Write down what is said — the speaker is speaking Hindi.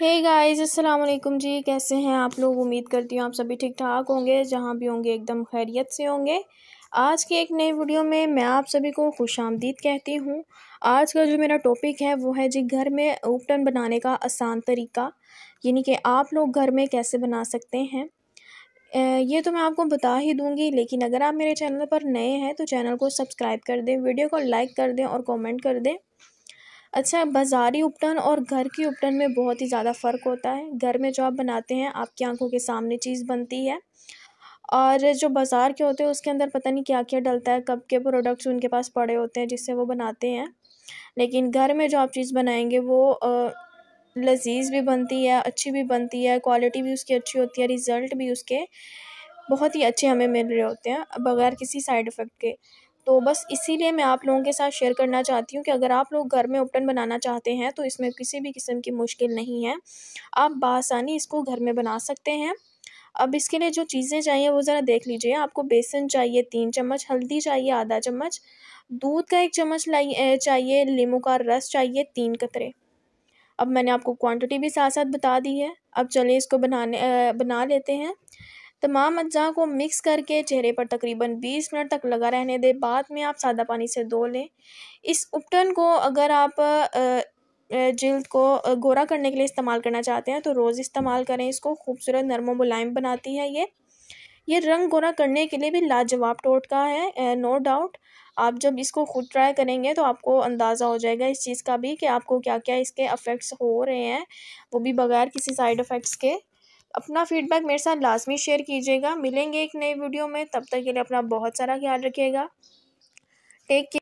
हे गाइस अस्सलाम वालेकुम जी कैसे हैं आप लोग उम्मीद करती हूँ आप सभी ठीक ठाक होंगे जहाँ भी होंगे एकदम खैरियत से होंगे आज के एक नए वीडियो में मैं आप सभी को खुश आमदीद कहती हूँ आज का जो मेरा टॉपिक है वो है जी घर में उपटन बनाने का आसान तरीका यानी कि आप लोग घर में कैसे बना सकते हैं ये तो मैं आपको बता ही दूंगी लेकिन अगर आप मेरे चैनल पर नए हैं तो चैनल को सब्सक्राइब कर दें वीडियो को लाइक कर दें और कमेंट कर दें अच्छा बाज़ारी उपटन और घर की उपटन में बहुत ही ज़्यादा फ़र्क होता है घर में जो आप बनाते हैं आपकी आंखों के सामने चीज़ बनती है और जो बाज़ार के होते हैं उसके अंदर पता नहीं क्या क्या डलता है कब के प्रोडक्ट्स उनके पास पड़े होते हैं जिससे वो बनाते हैं लेकिन घर में जो आप चीज़ बनाएंगे वो लजीज भी बनती है अच्छी भी बनती है क्वालिटी भी उसकी अच्छी होती है रिज़ल्ट भी उसके बहुत ही अच्छे हमें मिल रहे होते हैं बगैर किसी साइड इफ़ेक्ट के तो बस इसीलिए मैं आप लोगों के साथ शेयर करना चाहती हूँ कि अगर आप लोग घर में उपटन बनाना चाहते हैं तो इसमें किसी भी किस्म की मुश्किल नहीं है आप बासानी इसको घर में बना सकते हैं अब इसके लिए जो चीज़ें चाहिए वो ज़रा देख लीजिए आपको बेसन चाहिए तीन चम्मच हल्दी चाहिए आधा चम्मच दूध का एक चम्मच लाइए चाहिए लीमू का रस चाहिए तीन कतरे अब मैंने आपको क्वांटिटी भी साथ साथ बता दी है अब चलिए इसको बनाने आ, बना लेते हैं तमाम अज्जा को मिक्स करके चेहरे पर तकरीबन 20 मिनट तक लगा रहने दें बाद में आप सादा पानी से धो लें इस उपटन को अगर आप जल्द को गोरा करने के लिए इस्तेमाल करना चाहते हैं तो रोज़ इस्तेमाल करें इसको खूबसूरत नरम मुलायम बनाती है ये ये रंग गोरा करने के लिए भी लाजवाब टोटका है नो डाउट आप जब इसको खुद ट्राई करेंगे तो आपको अंदाज़ा हो जाएगा इस चीज़ का भी कि आपको क्या क्या इसके अफेक्ट्स हो रहे हैं वो भी बगैर किसी साइड इफ़ेक्ट्स के अपना फीडबैक मेरे साथ लाजमी शेयर कीजिएगा मिलेंगे एक नई वीडियो में तब तक के लिए अपना बहुत सारा ख्याल रखिएगा टेक केयर